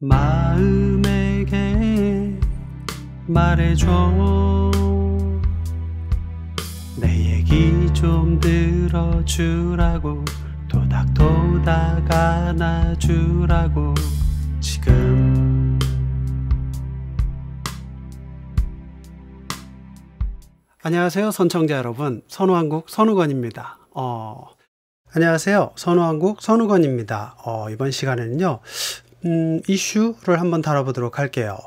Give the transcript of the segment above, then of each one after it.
마음에게 말해줘 내 얘기 좀 들어주라고 도닥도닥 안아주라고 지금 안녕하세요 선청자 여러분 선우한국 선우건입니다 어, 안녕하세요 선우한국 선우건입니다 어, 이번 시간에는요 음, 이슈를 한번 다뤄보도록 할게요.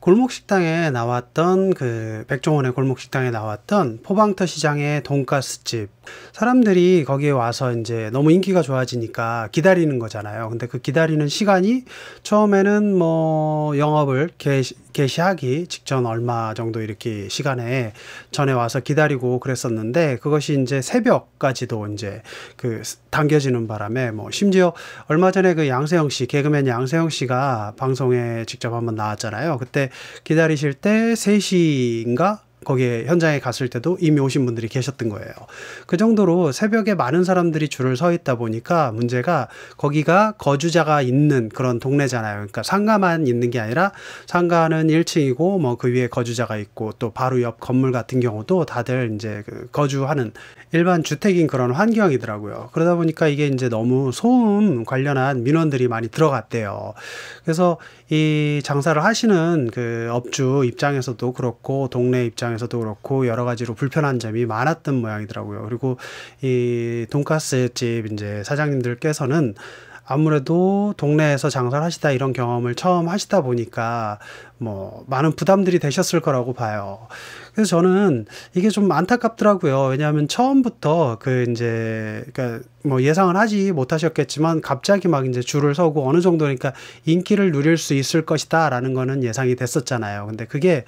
골목식당에 나왔던 그 백종원의 골목식당에 나왔던 포방터 시장의 돈가스집 사람들이 거기에 와서 이제 너무 인기가 좋아지니까 기다리는 거잖아요. 근데 그 기다리는 시간이 처음에는 뭐 영업을 개시, 하기 직전 얼마 정도 이렇게 시간에 전에 와서 기다리고 그랬었는데 그것이 이제 새벽까지도 이제 그 당겨지는 바람에 뭐 심지어 얼마 전에 그 양세형 씨 개그맨 양세형 씨가 방송에 직접 한번 나왔잖아요. 그때 기다리실 때 3시인가 거기에 현장에 갔을 때도 이미 오신 분들이 계셨던 거예요. 그 정도로 새벽에 많은 사람들이 줄을 서 있다 보니까 문제가 거기가 거주자가 있는 그런 동네잖아요. 그러니까 상가만 있는 게 아니라 상가는 1층이고 뭐 그 위에 거주자가 있고 또 바로 옆 건물 같은 경우도 다들 이제 그 거주하는 일반 주택인 그런 환경이더라고요. 그러다 보니까 이게 이제 너무 소음 관련한 민원들이 많이 들어갔대요. 그래서 이 장사를 하시는 그 업주 입장에서도 그렇고 동네 입장 입장에서도 그렇고 여러 가지로 불편한 점이 많았던 모양이더라고요. 그리고 이 돈가스 집 이제 사장님들께서는 아무래도 동네에서 장사를 하시다 이런 경험을 처음 하시다 보니까 뭐 많은 부담들이 되셨을 거라고 봐요. 그래서 저는 이게 좀 안타깝더라고요. 왜냐하면 처음부터 그 이제 그니까뭐 예상을 하지 못하셨겠지만 갑자기 막 이제 줄을 서고 어느 정도니까 인기를 누릴 수 있을 것이다라는 거는 예상이 됐었잖아요. 근데 그게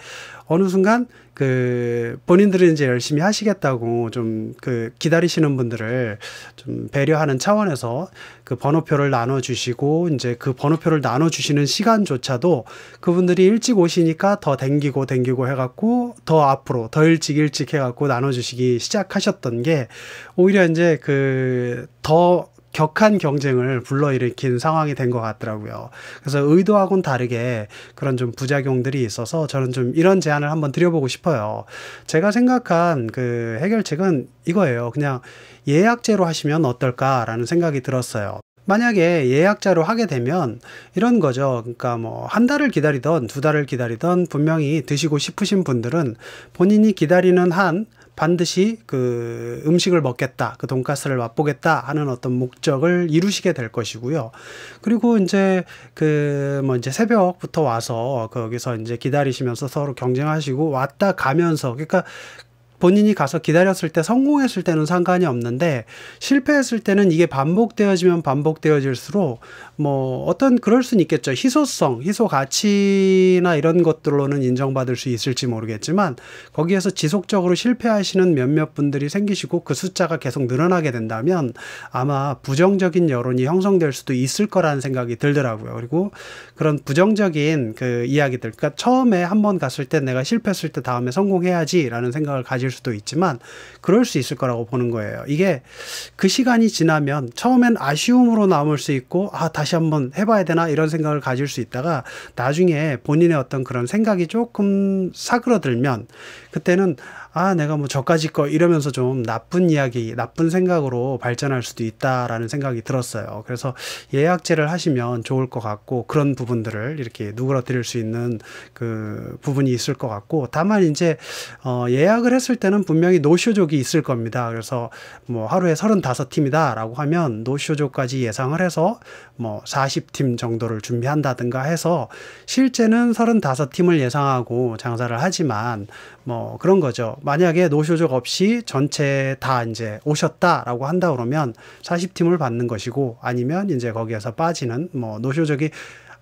어느 순간 그 본인들이 이제 열심히 하시겠다고 좀 그 기다리시는 분들을 좀 배려하는 차원에서 그 번호표를 나눠 주시고 이제 그 번호표를 나눠 주시는 시간조차도 그분들이 일찍 오시니까 더 댕기고 댕기고 해 갖고 더 앞으로 더 일찍 일찍 해 갖고 나눠 주시기 시작하셨던 게 오히려 이제 그더 격한 경쟁을 불러일으킨 상황이 된 것 같더라고요. 그래서 의도하고는 다르게 그런 좀 부작용들이 있어서 저는 좀 이런 제안을 한번 드려보고 싶어요. 제가 생각한 그 해결책은 이거예요. 그냥 예약제로 하시면 어떨까라는 생각이 들었어요. 만약에 예약자로 하게 되면 이런 거죠. 그러니까 뭐 한 달을 기다리던 두 달을 기다리던 분명히 드시고 싶으신 분들은 본인이 기다리는 한 반드시 그 음식을 먹겠다, 그 돈가스를 맛보겠다 하는 어떤 목적을 이루시게 될 것이고요. 그리고 이제 그 뭐 이제 새벽부터 와서 거기서 이제 기다리시면서 서로 경쟁하시고 왔다 가면서 그러니까 본인이 가서 기다렸을 때 성공했을 때는 상관이 없는데 실패했을 때는 이게 반복되어지면 반복되어질수록 뭐 어떤 그럴 수는 있겠죠. 희소성, 희소 가치나 이런 것들로는 인정받을 수 있을지 모르겠지만 거기에서 지속적으로 실패하시는 몇몇 분들이 생기시고 그 숫자가 계속 늘어나게 된다면 아마 부정적인 여론이 형성될 수도 있을 거라는 생각이 들더라고요. 그리고 그런 부정적인 그 이야기들 그러니까 처음에 한번 갔을 때 내가 실패했을 때 다음에 성공해야지라는 생각을 가지 늦을 수도 있지만 그럴 수 있을 거라고 보는 거예요. 이게 그 시간이 지나면 처음엔 아쉬움으로 남을 수 있고 아 다시 한번 해봐야 되나 이런 생각을 가질 수 있다가 나중에 본인의 어떤 그런 생각이 조금 사그러들면 그때는 아, 내가 뭐 저까지 거 이러면서 좀 나쁜 이야기, 나쁜 생각으로 발전할 수도 있다라는 생각이 들었어요. 그래서 예약제를 하시면 좋을 것 같고 그런 부분들을 이렇게 누그러뜨릴 수 있는 그 부분이 있을 것 같고 다만 이제 어, 예약을 했을 때는 분명히 노쇼족이 있을 겁니다. 그래서 뭐 하루에 35팀이다라고 하면 노쇼족까지 예상을 해서 뭐 40팀 정도를 준비한다든가 해서 실제는 35팀을 예상하고 장사를 하지만 뭐 그런 거죠. 만약에 노쇼적 없이 전체 다 이제 오셨다라고 한다 그러면 40팀을 받는 것이고 아니면 이제 거기에서 빠지는 뭐 노쇼적이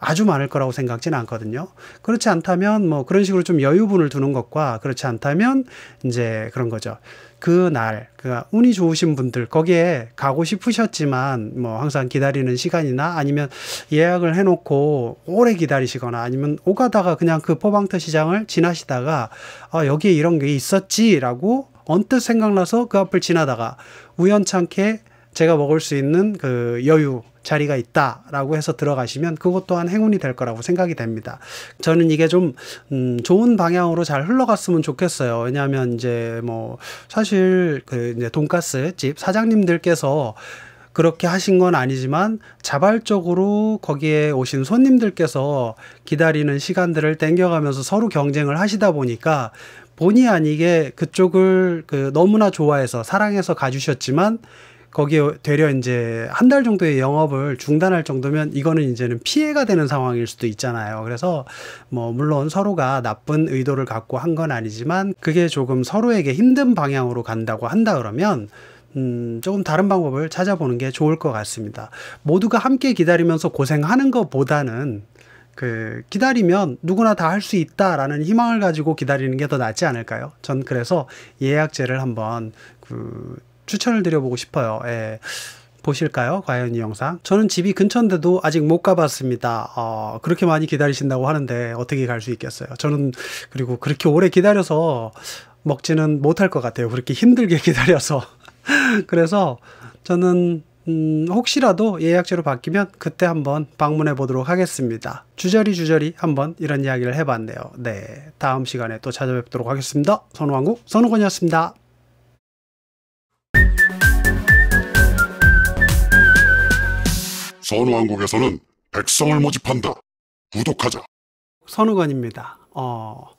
아주 많을 거라고 생각지는 않거든요. 그렇지 않다면 뭐 그런 식으로 좀 여유분을 두는 것과 그렇지 않다면 이제 그런 거죠. 그 날, 그 운이 좋으신 분들 거기에 가고 싶으셨지만 뭐 항상 기다리는 시간이나 아니면 예약을 해놓고 오래 기다리시거나 아니면 오가다가 그냥 그 포방터 시장을 지나시다가 아 여기에 이런 게 있었지라고 언뜻 생각나서 그 앞을 지나다가 우연찮게 제가 먹을 수 있는 그 여유 자리가 있다라고 해서 들어가시면 그것 또한 행운이 될 거라고 생각이 됩니다. 저는 이게 좀 음, 좋은 방향으로 잘 흘러갔으면 좋겠어요. 왜냐하면 이제 뭐 사실 그 이제 돈가스 집 사장님들께서 그렇게 하신 건 아니지만 자발적으로 거기에 오신 손님들께서 기다리는 시간들을 땡겨가면서 서로 경쟁을 하시다 보니까 본의 아니게 그쪽을 그 너무나 좋아해서 사랑해서 가주셨지만 거기에 되려 이제 한 달 정도의 영업을 중단할 정도면 이거는 이제는 피해가 되는 상황일 수도 있잖아요. 그래서 뭐 물론 서로가 나쁜 의도를 갖고 한 건 아니지만 그게 조금 서로에게 힘든 방향으로 간다고 한다 그러면 음, 조금 다른 방법을 찾아보는 게 좋을 것 같습니다. 모두가 함께 기다리면서 고생하는 것보다는 그 기다리면 누구나 다 할 수 있다라는 희망을 가지고 기다리는 게 더 낫지 않을까요? 전 그래서 예약제를 한번 그 추천을 드려보고 싶어요. 예. 보실까요? 과연 이 영상? 저는 집이 근처인데도 아직 못 가봤습니다. 어, 그렇게 많이 기다리신다고 하는데 어떻게 갈 수 있겠어요? 저는 그리고 그렇게 오래 기다려서 먹지는 못할 것 같아요. 그렇게 힘들게 기다려서. 그래서 저는 음, 혹시라도 예약제로 바뀌면 그때 한번 방문해 보도록 하겠습니다. 주저리 주저리 한번 이런 이야기를 해봤네요. 네, 다음 시간에 또 찾아뵙도록 하겠습니다. 선우왕국 선우권이었습니다 선왕국에서는 우 백성을 모집한다. 구독하자. 선우관입니다. 어...